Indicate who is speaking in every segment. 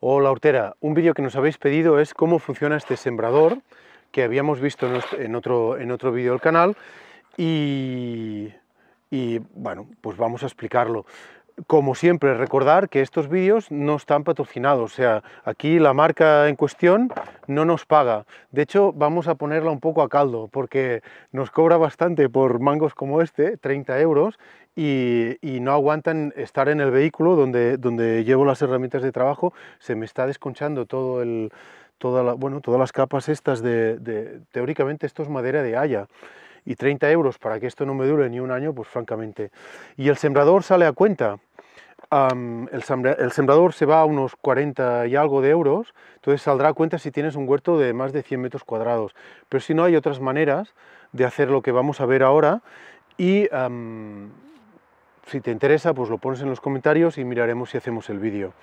Speaker 1: Hola Hortera, un vídeo que nos habéis pedido es cómo funciona este sembrador que habíamos visto en otro, en otro vídeo del canal y, y bueno, pues vamos a explicarlo como siempre, recordar que estos vídeos no están patrocinados, o sea, aquí la marca en cuestión no nos paga. De hecho, vamos a ponerla un poco a caldo, porque nos cobra bastante por mangos como este, 30 euros, y, no aguantan estar en el vehículo donde, donde llevo las herramientas de trabajo, se me está desconchando todo el, bueno, todas las capas estas de, de, teóricamente esto es madera de haya, y 30 euros para que esto no me dure ni un año, pues francamente. Y el sembrador sale a cuenta, el, sembrador se va a unos 40 y algo de euros, entonces saldrá a cuenta si tienes un huerto de más de 100 metros cuadrados. Pero si no, hay otras maneras de hacer lo que vamos a ver ahora y si te interesa, pues lo pones en los comentarios y miraremos si hacemos el vídeo.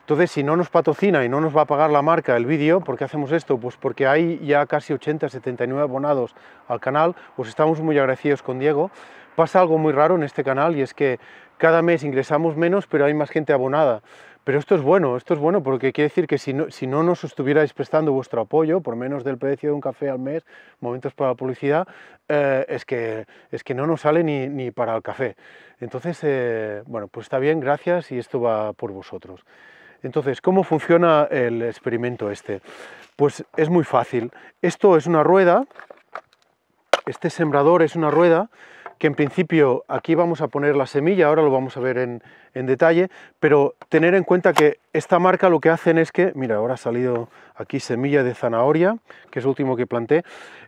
Speaker 1: Entonces, si no nos patrocina y no nos va a pagar la marca el vídeo, ¿por qué hacemos esto? Pues porque hay ya casi 80, 79 abonados al canal, os estamos muy agradecidos con Diego, pasa algo muy raro en este canal y es que cada mes ingresamos menos, pero hay más gente abonada. Pero esto es bueno, esto es bueno porque quiere decir que si no, nos estuvierais prestando vuestro apoyo, por menos del precio de un café al mes, momentos para la publicidad, eh, es, que, es que no nos sale ni, para el café. Entonces, eh, bueno, pues está bien, gracias y esto va por vosotros. Entonces, ¿cómo funciona el experimento este? Pues es muy fácil. Esto es una rueda, este sembrador es una rueda que en principio aquí vamos a poner la semilla, ahora lo vamos a ver en, detalle, pero tener en cuenta que esta marca lo que hacen es que, mira, ahora ha salido aquí semilla de zanahoria, que es el último que planté.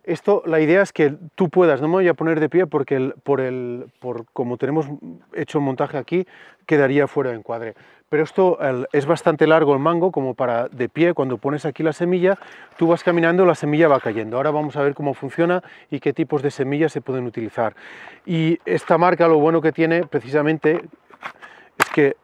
Speaker 1: Esto, la idea es que tú puedas, no me voy a poner de pie porque por el, como tenemos hecho el montaje aquí, quedaría fuera de encuadre pero esto es bastante largo el mango como para de pie, cuando pones aquí la semilla, tú vas caminando, la semilla va cayendo. Ahora vamos a ver cómo funciona y qué tipos de semillas se pueden utilizar. Y esta marca lo bueno que tiene precisamente es que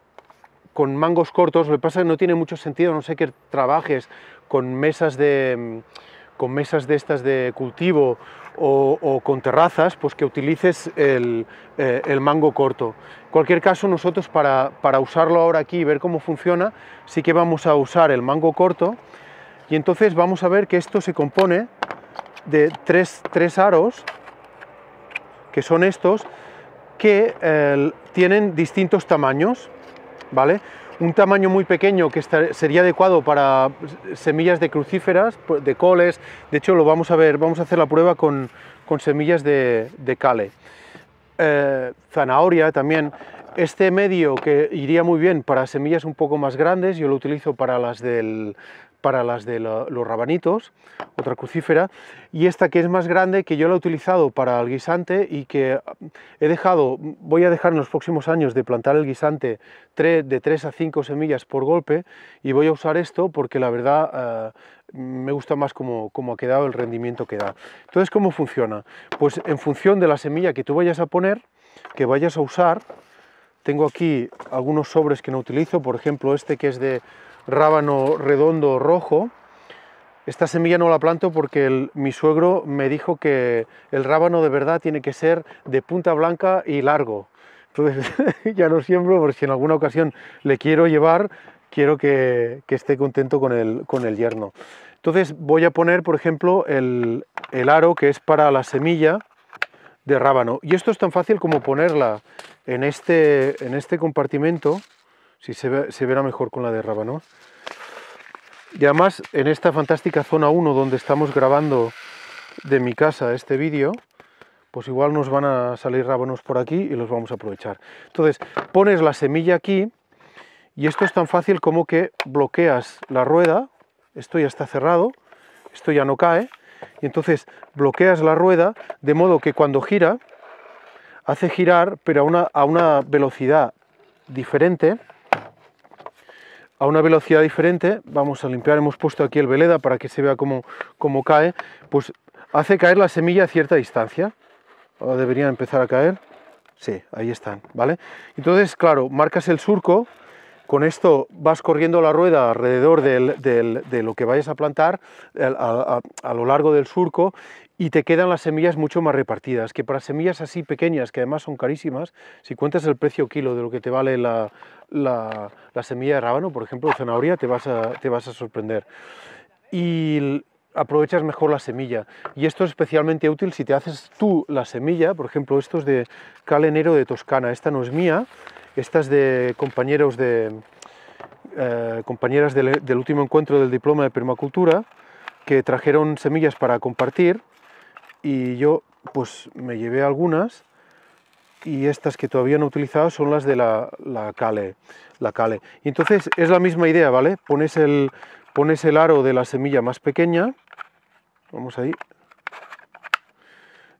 Speaker 1: con mangos cortos, lo que pasa es que no tiene mucho sentido, no sé que trabajes con mesas de mm, con mesas de estas de cultivo o, con terrazas, pues que utilices el, eh, mango corto. En cualquier caso, nosotros para, usarlo ahora aquí y ver cómo funciona, sí que vamos a usar el mango corto y entonces vamos a ver que esto se compone de tres, aros, que son estos, que eh, tienen distintos tamaños, ¿vale? un tamaño muy pequeño que sería adecuado para semillas de crucíferas, pues, de coles, de hecho lo vamos a ver, vamos a hacer la prueba con, semillas de, cale. Eh, zanahoria también, este medio que iría muy bien para semillas un poco más grandes, yo lo utilizo para las del, para las de los rabanitos, otra crucífera, y esta que es más grande, que yo la he utilizado para el guisante y que mm, he dejado, mm, voy a dejar en los próximos años de plantar el guisante de 3 a 5 semillas por golpe, y voy a usar esto porque la verdad eh, me gusta más cómo, cómo ha quedado, el rendimiento que da. Entonces, ¿cómo funciona? Pues en función de la semilla que tú vayas a poner, que vayas a usar, tengo aquí algunos sobres que no utilizo, por ejemplo este que es de rábano redondo rojo. Esta semilla no la planto porque mi suegro me dijo que el rábano de verdad tiene que ser de punta blanca y largo. Entonces ya no siembro porque si en alguna ocasión le quiero llevar, quiero que, esté contento con el, con el, yerno. Entonces voy a poner, por ejemplo, el, el aro que es para la semilla de rábano. Y esto es tan fácil como ponerla en este, en este compartimento si se, verá mejor con la de Rábano. Y además, en esta fantástica zona 1 donde estamos grabando de mi casa este vídeo, pues igual nos van a salir rábanos por aquí y los vamos a aprovechar. Entonces, pones la semilla aquí y esto es tan fácil como que bloqueas la rueda, esto ya está cerrado, esto ya no cae, y entonces bloqueas la rueda de modo que cuando gira, hace girar, pero a una, a una velocidad diferente, a una velocidad diferente, vamos a limpiar, hemos puesto aquí el veleda para que se vea cómo, cómo cae, pues hace caer la semilla a cierta distancia, Ahora deberían empezar a caer, sí, ahí están, ¿vale? Entonces, claro, marcas el surco, con esto vas corriendo la rueda alrededor de lo que vayas a plantar, a, lo largo del surco, y te quedan las semillas mucho más repartidas, que para semillas así pequeñas, que además son carísimas, si cuentas el precio kilo de lo que te vale la, la, semilla de rábano, por ejemplo, de zanahoria, te vas a, te vas a sorprender. Y aprovechas mejor la semilla. Y esto es especialmente útil si te haces tú la semilla, por ejemplo, esto es de calenero de Toscana, esta no es mía, esta es de compañeros de... Eh, compañeras del, del último encuentro del diploma de permacultura que trajeron semillas para compartir y yo pues me llevé algunas y estas que todavía no he utilizado son las de la, la cale. La cale. Y entonces es la misma idea, ¿vale? Pones el, pones el aro de la semilla más pequeña, vamos ahí,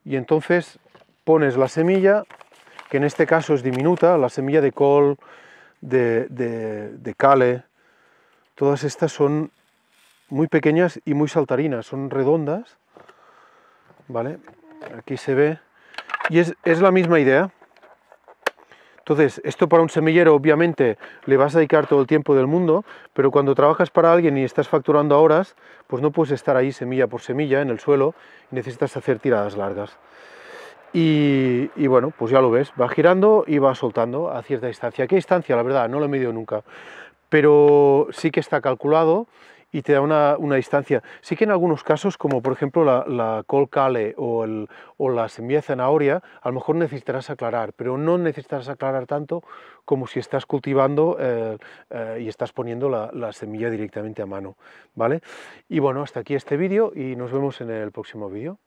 Speaker 1: y entonces pones la semilla, que en este caso es diminuta, la semilla de col, de, de, de cale, todas estas son muy pequeñas y muy saltarinas, son redondas, ¿vale? Aquí se ve. Y es, la misma idea. Entonces, esto para un semillero obviamente le vas a dedicar todo el tiempo del mundo, pero cuando trabajas para alguien y estás facturando horas, pues no puedes estar ahí semilla por semilla en el suelo y necesitas hacer tiradas largas. Y, y, bueno, pues ya lo ves, va girando y va soltando a cierta distancia. ¿Qué distancia? La verdad, no lo he medido nunca, pero sí que está calculado y te da una, distancia. Sí que en algunos casos, como por ejemplo la, col cale o, o la semilla de zanahoria, a lo mejor necesitarás aclarar, pero no necesitarás aclarar tanto como si estás cultivando eh, eh, y estás poniendo la, la, semilla directamente a mano. ¿vale? Y bueno, hasta aquí este vídeo y nos vemos en el próximo vídeo.